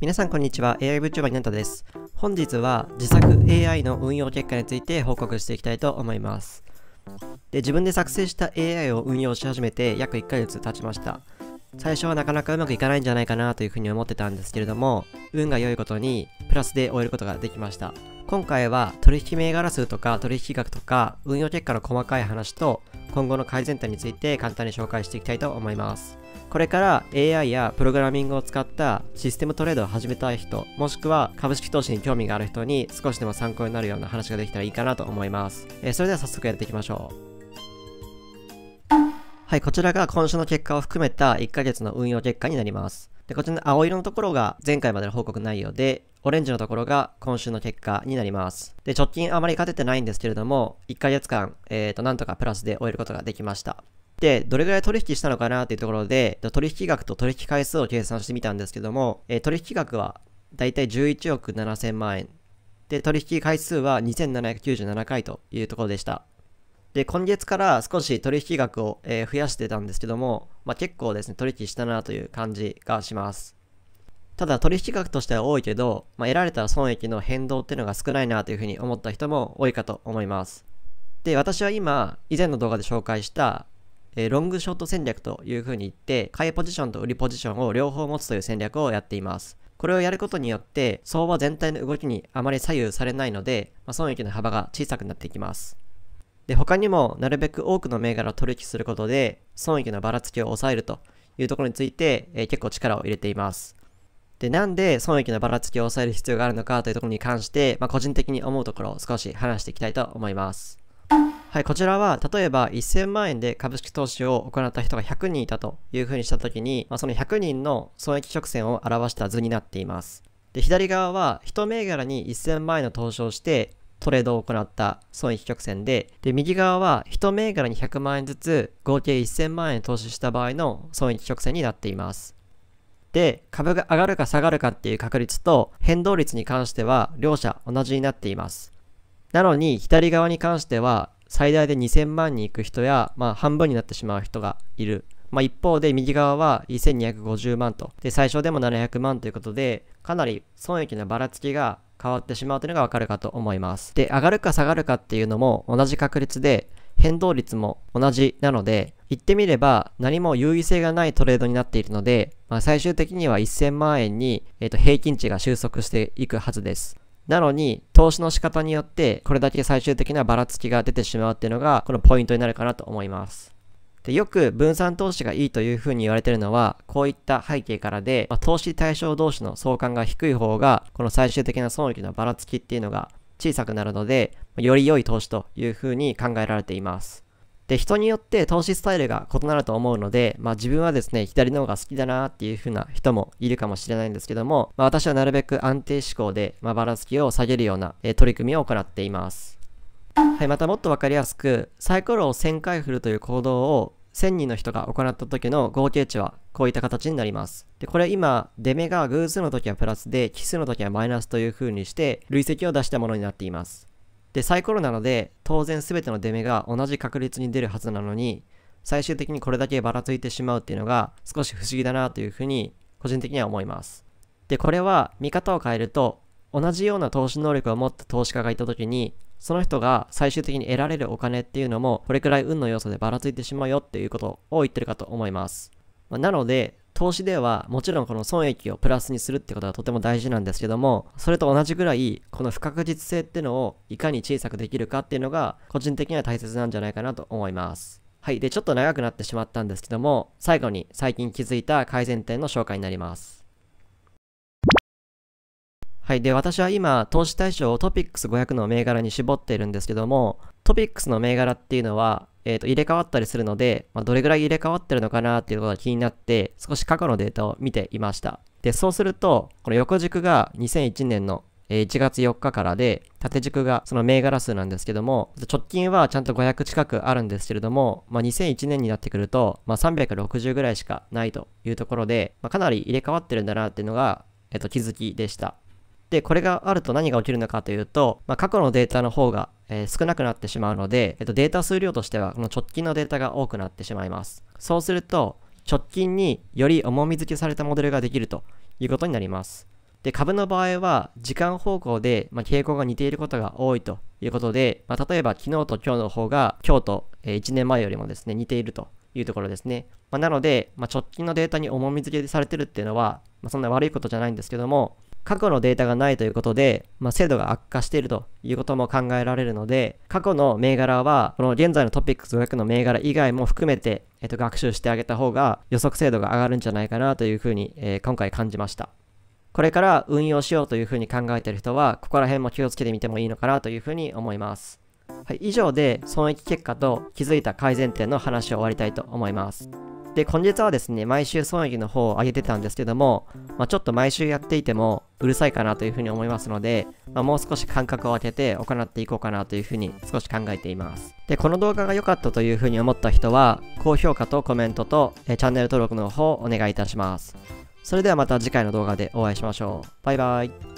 皆さんこんにちは AIVTuber になったです本日は自作 AI の運用結果について報告していきたいと思いますで自分で作成した AI を運用し始めて約1ヶ月経ちました最初はなかなかうまくいかないんじゃないかなというふうに思ってたんですけれども運が良いことにプラスで終えることができました今回は取引銘柄数とか取引額とか運用結果の細かい話と今後の改善点について簡単に紹介していきたいと思いますこれから AI やプログラミングを使ったシステムトレードを始めたい人、もしくは株式投資に興味がある人に少しでも参考になるような話ができたらいいかなと思います。えー、それでは早速やっていきましょう。はい、こちらが今週の結果を含めた1ヶ月の運用結果になります。で、こちらの青色のところが前回までの報告内容で、オレンジのところが今週の結果になります。で、直近あまり勝ててないんですけれども、1ヶ月間、えっ、ー、と、なんとかプラスで終えることができました。で、どれぐらい取引したのかなっていうところで、取引額と取引回数を計算してみたんですけども、えー、取引額はだいたい11億7000万円。で、取引回数は2797回というところでした。で、今月から少し取引額を、えー、増やしてたんですけども、まあ、結構ですね、取引したなという感じがします。ただ取引額としては多いけど、まあ、得られた損益の変動っていうのが少ないなというふうに思った人も多いかと思います。で、私は今、以前の動画で紹介したロングショット戦略というふうに言って、買いポジションと売りポジションを両方持つという戦略をやっています。これをやることによって、相場全体の動きにあまり左右されないので、まあ、損益の幅が小さくなっていきます。で、他にも、なるべく多くの銘柄を取引することで、損益のばらつきを抑えるというところについて、えー、結構力を入れています。で、なんで損益のばらつきを抑える必要があるのかというところに関して、まあ、個人的に思うところを少し話していきたいと思います。はい、こちらは、例えば1000万円で株式投資を行った人が100人いたというふうにしたときに、まあ、その100人の損益曲線を表した図になっています。で、左側は、一銘柄に1000万円の投資をして、トレードを行った損益曲線で、で、右側は一銘柄に100万円ずつ、合計1000万円投資した場合の損益曲線になっています。で、株が上がるか下がるかっていう確率と変動率に関しては、両者同じになっています。なのに、左側に関しては、最大で2000万に行く人や、まあ、半分になってしまう人がいる。まあ、一方で右側は1250万と。で、最小でも700万ということで、かなり損益のばらつきが変わってしまうというのがわかるかと思います。で、上がるか下がるかっていうのも同じ確率で、変動率も同じなので、言ってみれば何も優位性がないトレードになっているので、まあ、最終的には1000万円に、えー、と平均値が収束していくはずです。なのに、投資の仕方によって、これだけ最終的なばらつきが出てしまうっていうのが、このポイントになるかなと思います。でよく分散投資がいいというふうに言われてるのは、こういった背景からで、まあ、投資対象同士の相関が低い方が、この最終的な損益のばらつきっていうのが小さくなるので、より良い投資というふうに考えられています。で、人によって投資スタイルが異なると思うので、まあ自分はですね、左の方が好きだなっていう風な人もいるかもしれないんですけども、まあ私はなるべく安定志向で、まあばらつきを下げるような、えー、取り組みを行っています。はい、またもっとわかりやすく、サイコロを1000回振るという行動を1000人の人が行った時の合計値はこういった形になります。で、これ今、出目が偶数の時はプラスで、奇数の時はマイナスという風にして、累積を出したものになっています。で、サイコロなので、当然全ての出目が同じ確率に出るはずなのに、最終的にこれだけばらついてしまうっていうのが少し不思議だなというふうに個人的には思います。で、これは見方を変えると、同じような投資能力を持った投資家がいた時に、その人が最終的に得られるお金っていうのも、これくらい運の要素でばらついてしまうよっていうことを言ってるかと思います。まあ、なので、投資ではもちろんこの損益をプラスにするってことはとても大事なんですけどもそれと同じぐらいこの不確実性ってのをいかに小さくできるかっていうのが個人的には大切なんじゃないかなと思いますはいでちょっと長くなってしまったんですけども最後に最近気づいた改善点の紹介になりますはい。で、私は今、投資対象をトピックス500の銘柄に絞っているんですけども、トピックスの銘柄っていうのは、えっ、ー、と、入れ替わったりするので、まあ、どれぐらい入れ替わってるのかなっていうことが気になって、少し過去のデータを見ていました。で、そうすると、この横軸が2001年の1月4日からで、縦軸がその銘柄数なんですけども、直近はちゃんと500近くあるんですけれども、まあ、2001年になってくると、まあ、360ぐらいしかないというところで、まあ、かなり入れ替わってるんだなっていうのが、えっ、ー、と、気づきでした。で、これがあると何が起きるのかというと、まあ、過去のデータの方が、えー、少なくなってしまうので、えっと、データ数量としては、この直近のデータが多くなってしまいます。そうすると、直近により重み付けされたモデルができるということになります。で、株の場合は、時間方向で、まあ、傾向が似ていることが多いということで、まあ、例えば昨日と今日の方が、今日と、えー、1年前よりもですね、似ているというところですね。まあ、なので、ま直近のデータに重み付けされてるっていうのは、まそんな悪いことじゃないんですけども、過去のデータがないということで、まあ、精度が悪化しているということも考えられるので、過去の銘柄は、この現在のトピックス500の銘柄以外も含めて、えっと、学習してあげた方が予測精度が上がるんじゃないかなというふうに、えー、今回感じました。これから運用しようというふうに考えている人は、ここら辺も気をつけてみてもいいのかなというふうに思います。はい、以上で損益結果と気づいた改善点の話を終わりたいと思います。で、今月はですね、毎週損益の方を上げてたんですけども、まあ、ちょっと毎週やっていてもうるさいかなというふうに思いますので、まあ、もう少し間隔を空けて行っていこうかなというふうに少し考えています。で、この動画が良かったというふうに思った人は、高評価とコメントとえチャンネル登録の方をお願いいたします。それではまた次回の動画でお会いしましょう。バイバイ。